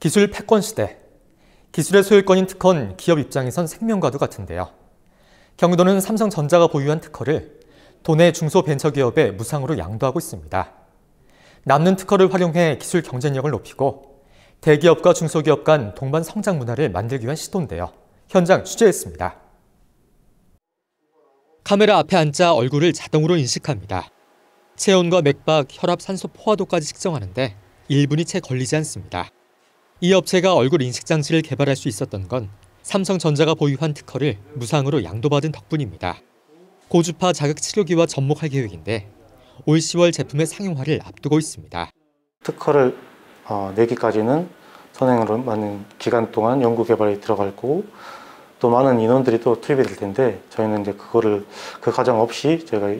기술 패권 시대. 기술의 소유권인 특허는 기업 입장에선 생명과도 같은데요. 경기도는 삼성전자가 보유한 특허를 도내 중소벤처기업에 무상으로 양도하고 있습니다. 남는 특허를 활용해 기술 경쟁력을 높이고 대기업과 중소기업 간 동반 성장 문화를 만들기 위한 시도인데요. 현장 취재했습니다. 카메라 앞에 앉아 얼굴을 자동으로 인식합니다. 체온과 맥박, 혈압, 산소 포화도까지 측정하는데 1분이 채 걸리지 않습니다. 이 업체가 얼굴 인식 장치를 개발할 수 있었던 건 삼성전자가 보유한 특허를 무상으로 양도받은 덕분입니다. 고주파 자극 치료기와 접목할 계획인데 올 10월 제품의 상용화를 앞두고 있습니다. 특허를 어, 내기까지는 선행으로 많은 기간 동안 연구 개발에 들어갈 거고 또 많은 인원들이 또 투입이 될 텐데 저희는 이제 그거를 그 과정 없이 저희가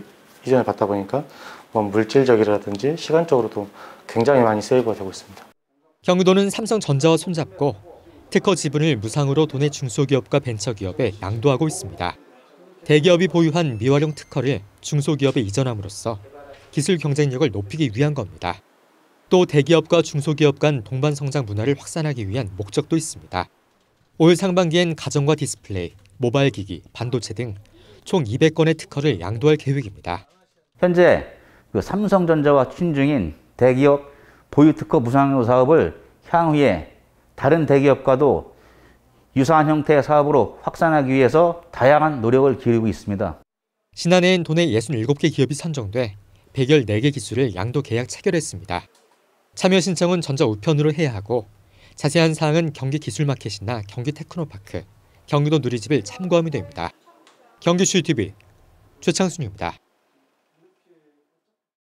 이전에 받다 보니까 뭐 물질적이라든지 시간적으로도 굉장히 많이 세이브가 되고 있습니다. 경기도는 삼성전자와 손잡고 특허 지분을 무상으로 도내 중소기업과 벤처기업에 양도하고 있습니다. 대기업이 보유한 미활용 특허를 중소기업에 이전함으로써 기술 경쟁력을 높이기 위한 겁니다. 또 대기업과 중소기업 간 동반 성장 문화를 확산하기 위한 목적도 있습니다. 올 상반기엔 가전과 디스플레이, 모바일 기기, 반도체 등 총 200건의 특허를 양도할 계획입니다. 현재 그 삼성전자와 추 중인 대기업 보유 특허 무상용 사업을 향후에 다른 대기업과도 유사한 형태의 사업으로 확산하기 위해서 다양한 노력을 기울이고 있습니다. 지난해엔 도내 67개 기업이 선정돼 104개 기술을 양도 계약 체결했습니다. 참여 신청은 전자 우편으로 해야 하고 자세한 사항은 경기 기술마켓이나 경기 테크노파크, 경기도 누리집을 참고하면 됩니다. 경기슈 TV 최창순입니다.